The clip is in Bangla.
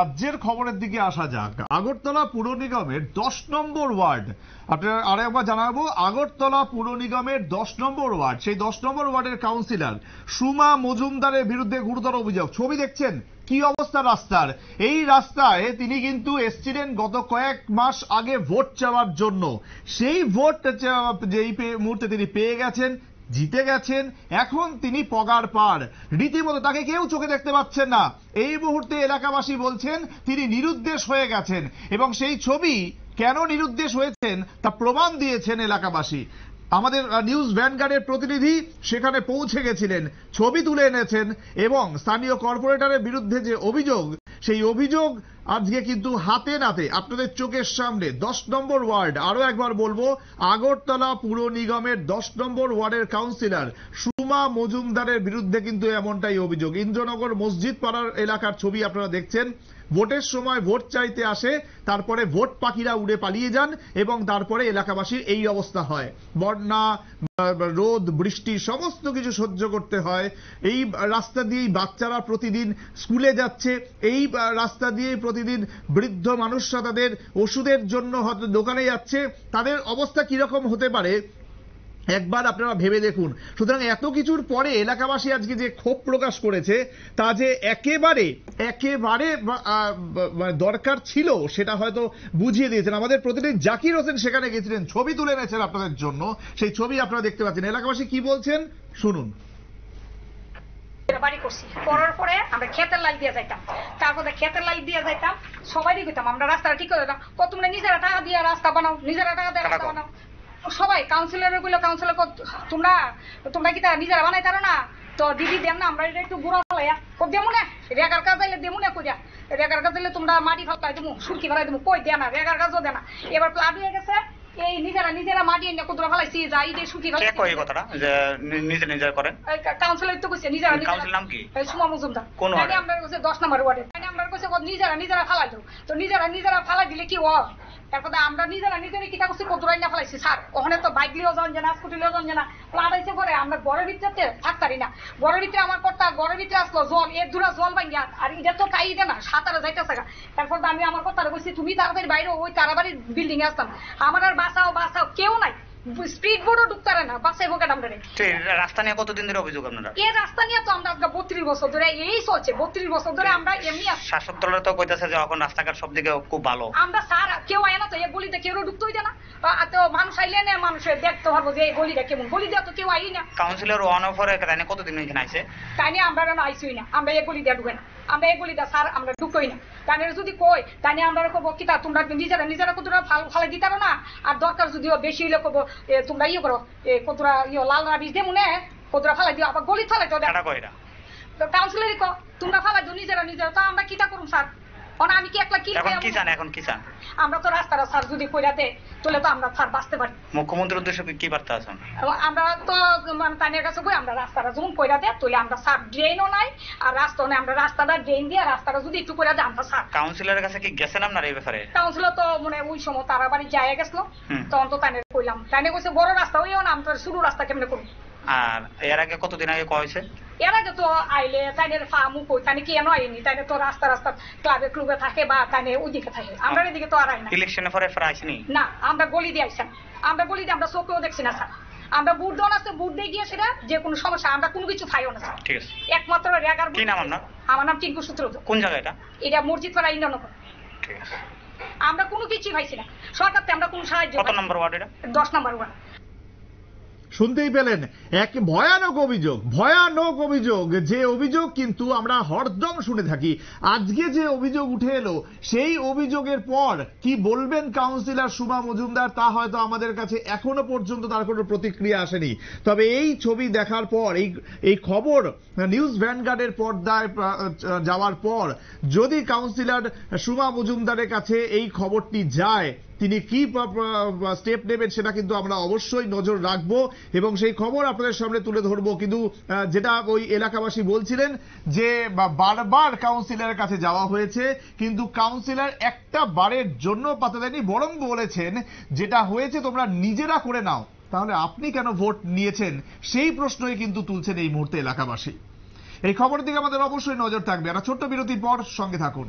রাজ্যের খবরের দিকে আসা যাক আগরতলা পুর নিগমের দশ নম্বর ওয়ার্ড আপনারা আরে একবার জানাবো আগরতলা পুর নিগমের দশ নম্বর ওয়ার্ড সেই দশ নম্বর ওয়ার্ডের কাউন্সিলর সুমা মজুমদারের বিরুদ্ধে গুরুতর অভিযোগ ছবি দেখছেন কি অবস্থা রাস্তার এই রাস্তায় তিনি কিন্তু এসছিলেন গত কয়েক মাস আগে ভোট চাওয়ার জন্য সেই ভোট যেই মুহূর্তে তিনি পেয়ে গেছেন জিতে গেছেন এখন তিনি পগার পার রীতিমতো তাকে কেউ চোখে দেখতে পাচ্ছেন না এই মুহূর্তে এলাকাবাসী বলছেন তিনি নিরুদ্দেশ হয়ে গেছেন এবং সেই ছবি কেন নিরুদ্দেশ হয়েছেন তা প্রমাণ দিয়েছেন এলাকাবাসী আমাদের নিউজ ভ্যানগার্ডের প্রতিনিধি সেখানে পৌঁছে গেছিলেন ছবি তুলে এনেছেন এবং স্থানীয় কর্পোরেটরের বিরুদ্ধে যে অভিযোগ সেই অভিযোগ আজকে কিন্তু হাতে নাতে আপনাদের চোখের সামনে দশ নম্বর ওয়ার্ড আরো একবার বলবো আগরতলা পুর নিগমের দশ নম্বর ওয়ার্ডের কাউন্সিলর সুমা মজুমদারের বিরুদ্ধে কিন্তু এমনটাই অভিযোগ ইন্দ্রনগর মসজিদ পাড়ার এলাকার ছবি আপনারা দেখছেন ভোটের সময় ভোট চাইতে আসে তারপরে ভোট পাখিরা উড়ে পালিয়ে যান এবং তারপরে এলাকাবাসীর এই অবস্থা হয় বন্যা রোদ বৃষ্টি সমস্ত কিছু সহ্য করতে হয় এই রাস্তা দিয়েই বাচ্চারা প্রতিদিন স্কুলে যাচ্ছে এই রাস্তা দিয়েই প্রতিদিন বৃদ্ধ মানুষরা তাদের ওষুধের জন্য হয়তো দোকানে যাচ্ছে তাদের অবস্থা কিরকম হতে পারে একবার আপনারা ভেবে দেখুন সুতরাং এত কিছুর পরে এলাকাবাসী আজকে যে ক্ষোভ প্রকাশ করেছে তা যে একেবারে একেবারে দরকার ছিল সেটা হয়তো বুঝিয়ে দিয়েছেন আমাদের প্রতিদিন জাকির হোসেন সেখানে গেছিলেন ছবি তুলে এনেছেন আপনাদের জন্য সেই ছবি আপনারা দেখতে পাচ্ছেন এলাকাবাসী কি বলছেন শুনুন বাড়ি করছি করার পরে আমরা খেতের লাইট দিয়ে যাইতাম তারপরে খেতের লাইট দিয়ে যাইতাম সবাই কইতাম আমরা রাস্তাটা ঠিক করে দিতাম তোমরা মানে নিজেরা টাকা দিয়ে রাস্তা বানাও নিজেরা টাকা দিয়ে রাস্তা বানাও সবাই কাউন্সিলর গুলো কাউন্সিলর তোমরা তোমরা কি তারা নিজের বানাই তারা না তো দিদি দেন না আমরা এটা একটু বুড়া ফলাই ও দেবো না রেগার কাজ দিলে দেবো না কইরা রেগার কাজ দিলে তোমরা মাটি ফেলাই দেবো সুরকি ফেলাই দেবো কই দেনা রেগার কাজও দেনা এবার প্লাবি হয়ে গেছে এই নিজেরা নিজেরা মাটি এনে কুদরা ফেলাইছি যাই দে সুখী ফেলাই কে কই কথাটা যে নিজে নিজে করেন কাউন্সিলর তো কইছে নিজেরা কাউন্সিলর নাম কি সুমা মজুমদার কোন আমরা কইছে 10 নম্বর ওয়ার্ডে আমরা কইছে নিজেরা নিজেরা ফেলাই দাও তো নিজেরা নিজেরা ফেলাই দিলে কি হয় তারপরে আমরা নিজেরা নিজেরা কিতা করছি কদুরাই না ফেলাইছি স্যার ওখানে তো বাইক লিও যান জানা স্কুটি লিও জন জানা প্লাট আইছে পরে আমরা গড়ের ভিতরে থাকতারি না গড়ের ভিতরে আমার কর্তা গড়ের ভিতরে আসলো জল এর দুরা জল ভাঙ্গিয়া আর এটা তো তাই না সাঁতারে যাইতেছে তারপর আমি আমার কর্তারে বলছি তুমি তাড়াতাড়ি বাইরে ওই তারাবাড়ির বিল্ডিং এ আসতাম আমার আর বাসাও বাসাও কেউ নাই স্পিড বোর্ডও ঢুকতারে না বাসাই বোকাট আমরা রাস্তা নিয়ে কতদিন ধরে অভিযোগ আপনারা এই রাস্তা নিয়ে তো আমরা আজকে বত্রিশ বছর ধরে এই চলছে বত্রিশ বছর ধরে আমরা এমনি শাসক দলের তো কইতাছে যে এখন রাস্তাঘাট সব দিকে খুব ভালো আমরা স্যার কেউ আয় না তো এই গলিতে কেউ ঢুকতে হইতে না তো মানুষ আইলে না মানুষ দেখতে পারবো যে এই গলিটা কেমন গলি দেওয়া তো কেউ আই না কাউন্সিলর ওয়ান অফ এখানে কতদিন এখানে আছে তাই নিয়ে আমরা আইসুই না আমরা এই গলি দিয়ে ঢুকে না আমরা এগুলি দা স্যার আমরা ঢুকোই না কারণ যদি কই তাই নিয়ে আমরা কব কিতা তোমরা নিজেরা নিজেরা কতটা ফাল ফালে পারো না আর দরকার যদিও বেশি হইলে কবো তোমরা ইয়ে করো কতটা ইয়ে লাল রাবিশ দিয়ে মনে কতটা ফালে দিও আবার গলি ফালে তো কাউন্সিলারই কো তোমরা ফালে দিও নিজেরা নিজেরা তো আমরা কিতা করুম স্যার এখন আমি কি একলা কি এখন কি চান এখন কি চান আমরা তো রাস্তাটা স্যার যদি কইরাতে তাহলে তো আমরা স্যার বাঁচতে পারি মুখ্যমন্ত্রীর উদ্দেশ্যে কি বার্তা আছেন আমরা তো মানে তানিয়ার কাছে কই আমরা রাস্তাটা কইরা কইরাতে তাহলে আমরা স্যার ড্রেনও নাই আর রাস্তাও নাই আমরা রাস্তাটা ড্রেন দিয়ে রাস্তাটা যদি একটু কইরা দেন আমরা স্যার কাউন্সিলরের কাছে কি গেছেন আপনারা এই ব্যাপারে কাউন্সিলর তো মানে ওই সময় তারা বাড়ি যায় গেছিল তখন তো তানিয়ার কইলাম তানিয়া কইছে বড় রাস্তা হইও না আমরা শুরু রাস্তা কেমনে করব আর এর আগে কতদিন আগে কয় হয়েছে এর আগে তো আইলে তাদের ফার্ম কই তানে কি নয়নি তাদের তো রাস্তা রাস্তা ক্লাবে ক্লুবে থাকে বা তানে ওইদিকে থাকে আমরা এদিকে তো আর আই না ইলেকশনের পরে ফ্রাইস আসেনি না আমরা গলি দিয়ে আইসাম আমরা গলি দিয়ে আমরা চোখেও দেখছি না স্যার আমরা বুট দল আছে বুট দিয়ে গিয়ে সেটা যে কোনো সমস্যা আমরা কোনো কিছু পাইও না স্যার ঠিক আছে একমাত্র রেগার কি নাম আপনার আমার নাম টিঙ্কু সূত্র কোন জায়গা এটা এটা মসজিদ পাড়া ইন্দ্রনগর ঠিক আছে আমরা কোনো কিছু পাইছি না সরকার তো আমরা কোনো সাহায্য কত নম্বর ওয়ার্ড এটা দশ নম্বর ওয়ার্ড শুনতেই পেলেন এক ভয়ানক অভিযোগ ভয়ানক অভিযোগ যে অভিযোগ কিন্তু আমরা হরদম শুনে থাকি আজকে যে অভিযোগ উঠে এলো সেই অভিযোগের পর কি বলবেন কাউন্সিলর সুমা মজুমদার তা হয়তো আমাদের কাছে এখনো পর্যন্ত তার কোনো প্রতিক্রিয়া আসেনি তবে এই ছবি দেখার পর এই এই খবর নিউজ ভ্যানগার্ডের পর্দায় যাওয়ার পর যদি কাউন্সিলর সুমা মজুমদারের কাছে এই খবরটি যায় তিনি কি স্টেপ নেবেন সেটা কিন্তু আমরা অবশ্যই নজর রাখবো এবং সেই খবর আপনাদের সামনে তুলে ধরবো কিন্তু যেটা ওই এলাকাবাসী বলছিলেন যে বারবার কাউন্সিলরের কাছে যাওয়া হয়েছে কিন্তু কাউন্সিলর একটা বারের জন্য পাতা দেয়নি বরং বলেছেন যেটা হয়েছে তোমরা নিজেরা করে নাও তাহলে আপনি কেন ভোট নিয়েছেন সেই প্রশ্নই কিন্তু তুলছেন এই মুহূর্তে এলাকাবাসী এই খবরের দিকে আমাদের অবশ্যই নজর থাকবে একটা ছোট্ট বিরতির পর সঙ্গে থাকুন